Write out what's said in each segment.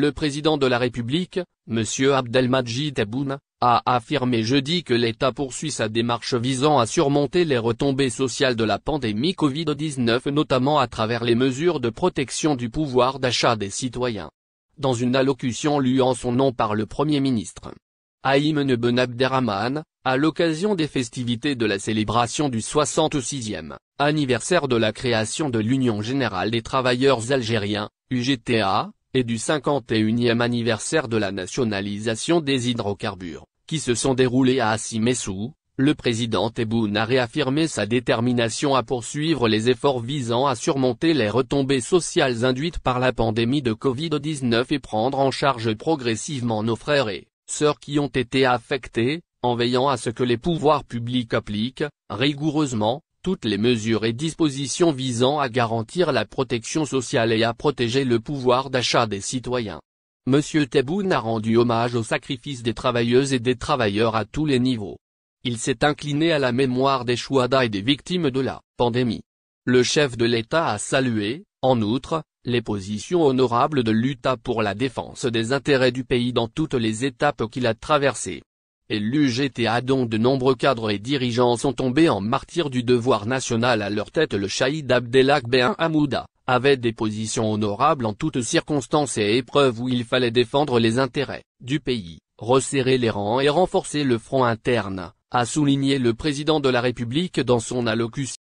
Le président de la République, M. Abdelmadjid Tebboune, a affirmé jeudi que l'État poursuit sa démarche visant à surmonter les retombées sociales de la pandémie Covid-19 notamment à travers les mesures de protection du pouvoir d'achat des citoyens. Dans une allocution lue en son nom par le Premier ministre. Haïm Ben Abderrahman, à l'occasion des festivités de la célébration du 66e anniversaire de la création de l'Union Générale des Travailleurs Algériens, UGTA, et du 51e anniversaire de la nationalisation des hydrocarbures, qui se sont déroulés à Assimessou, le président Tebboune a réaffirmé sa détermination à poursuivre les efforts visant à surmonter les retombées sociales induites par la pandémie de Covid-19 et prendre en charge progressivement nos frères et sœurs qui ont été affectés, en veillant à ce que les pouvoirs publics appliquent, rigoureusement, toutes les mesures et dispositions visant à garantir la protection sociale et à protéger le pouvoir d'achat des citoyens. M. Tebboune a rendu hommage au sacrifice des travailleuses et des travailleurs à tous les niveaux. Il s'est incliné à la mémoire des Chouada et des victimes de la pandémie. Le chef de l'État a salué, en outre, les positions honorables de l'UTA pour la défense des intérêts du pays dans toutes les étapes qu'il a traversées et l'UGTA dont de nombreux cadres et dirigeants sont tombés en martyrs du devoir national à leur tête le Shahid Abdelak Ben Hamouda, avait des positions honorables en toutes circonstances et épreuves où il fallait défendre les intérêts du pays, resserrer les rangs et renforcer le front interne, a souligné le président de la République dans son allocution.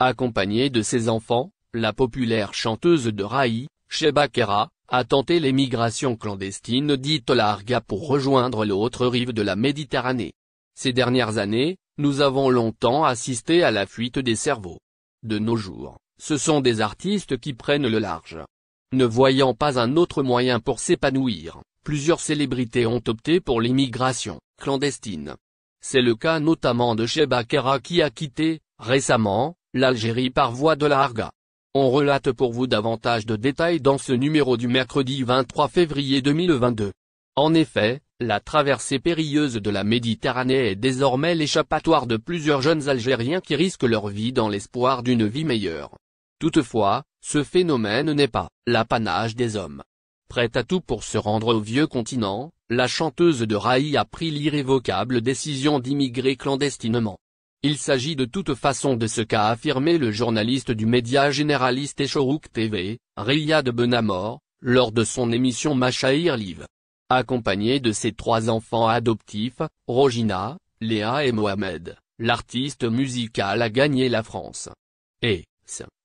Accompagnée de ses enfants, la populaire chanteuse de Raï, Sheba Kera, a tenté l'émigration clandestine dite Larga pour rejoindre l'autre rive de la Méditerranée. Ces dernières années, nous avons longtemps assisté à la fuite des cerveaux. De nos jours, ce sont des artistes qui prennent le large. Ne voyant pas un autre moyen pour s'épanouir, plusieurs célébrités ont opté pour l'immigration clandestine. C'est le cas notamment de Sheba Kera qui a quitté, récemment, l'Algérie par voie de Larga. On relate pour vous davantage de détails dans ce numéro du mercredi 23 février 2022. En effet, la traversée périlleuse de la Méditerranée est désormais l'échappatoire de plusieurs jeunes Algériens qui risquent leur vie dans l'espoir d'une vie meilleure. Toutefois, ce phénomène n'est pas l'apanage des hommes. Prête à tout pour se rendre au vieux continent, la chanteuse de Raï a pris l'irrévocable décision d'immigrer clandestinement. Il s'agit de toute façon de ce qu'a affirmé le journaliste du média généraliste Echorouk TV, Riyad Benamor, lors de son émission Machaïr Live. Accompagné de ses trois enfants adoptifs, Rogina, Léa et Mohamed, l'artiste musical a gagné la France. Et,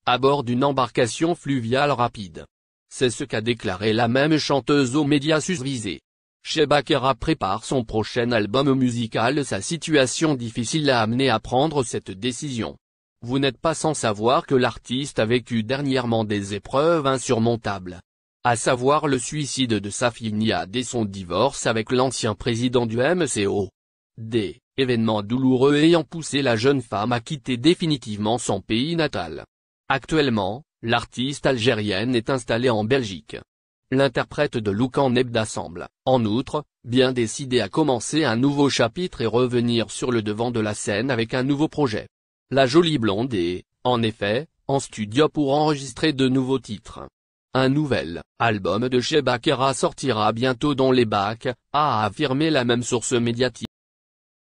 à bord d'une embarcation fluviale rapide. C'est ce qu'a déclaré la même chanteuse aux médias susvisés. Shebakera prépare son prochain album musical Sa situation difficile l'a amené à prendre cette décision. Vous n'êtes pas sans savoir que l'artiste a vécu dernièrement des épreuves insurmontables. À savoir le suicide de sa fille Niad et son divorce avec l'ancien président du MCO. Des événements douloureux ayant poussé la jeune femme à quitter définitivement son pays natal. Actuellement, l'artiste algérienne est installée en Belgique. L'interprète de Lucan Nebda semble, en outre, bien décidé à commencer un nouveau chapitre et revenir sur le devant de la scène avec un nouveau projet. La jolie blonde est, en effet, en studio pour enregistrer de nouveaux titres. Un nouvel album de Kera sortira bientôt dans les bacs, a affirmé la même source médiatique.